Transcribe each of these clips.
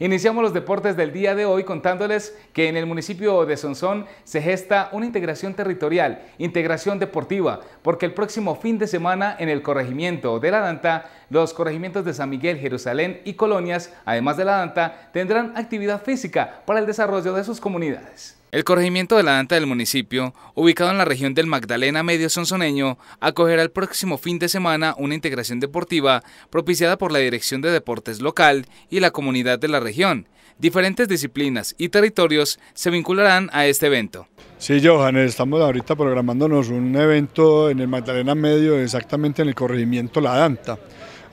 Iniciamos los deportes del día de hoy contándoles que en el municipio de Sonsón se gesta una integración territorial, integración deportiva, porque el próximo fin de semana en el corregimiento de la Danta, los corregimientos de San Miguel, Jerusalén y Colonias, además de la Danta, tendrán actividad física para el desarrollo de sus comunidades. El corregimiento de la Danta del municipio, ubicado en la región del Magdalena Medio Sonsoneño, acogerá el próximo fin de semana una integración deportiva propiciada por la Dirección de Deportes Local y la comunidad de la región. Diferentes disciplinas y territorios se vincularán a este evento. Sí, Johan, estamos ahorita programándonos un evento en el Magdalena Medio, exactamente en el corregimiento La Danta.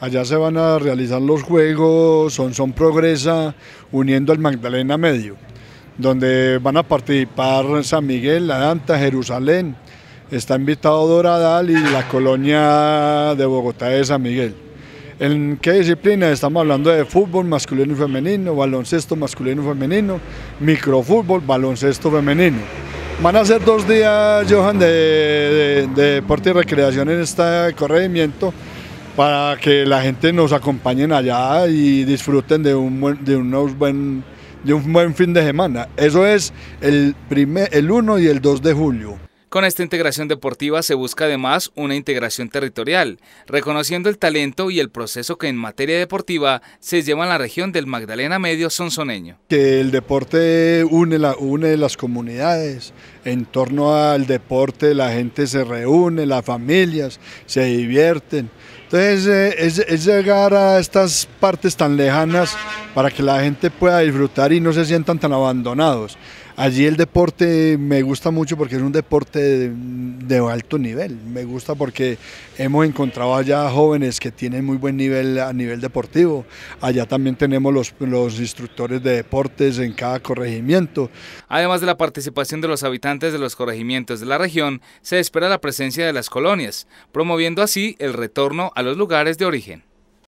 Allá se van a realizar los juegos, Sonson progresa, uniendo al Magdalena Medio donde van a participar San Miguel, La Danta, Jerusalén. Está invitado Doradal y la colonia de Bogotá de San Miguel. ¿En qué disciplina? Estamos hablando de fútbol masculino y femenino, baloncesto masculino y femenino, microfútbol, baloncesto femenino. Van a ser dos días, Johan, de, deporte y recreación en este corregimiento para que la gente nos acompañe allá y disfruten de un de unos buen de un buen fin de semana. Eso es el, primer, el 1 y el 2 de julio. Con esta integración deportiva se busca además una integración territorial, reconociendo el talento y el proceso que en materia deportiva se lleva en la región del Magdalena Medio Sonsoneño. Que el deporte une, las comunidades, en torno al deporte la gente se reúne, las familias se divierten. Entonces eh, es, llegar a estas partes tan lejanas para que la gente pueda disfrutar y no se sientan tan abandonados. Allí el deporte me gusta mucho porque es un deporte de, alto nivel. Me gusta porque hemos encontrado allá jóvenes que tienen muy buen nivel a nivel deportivo. Allá también tenemos los instructores de deportes en cada corregimiento. Además de la participación de los habitantes de los corregimientos de la región, se espera la presencia de las colonias, promoviendo así el retorno a los lugares de origen.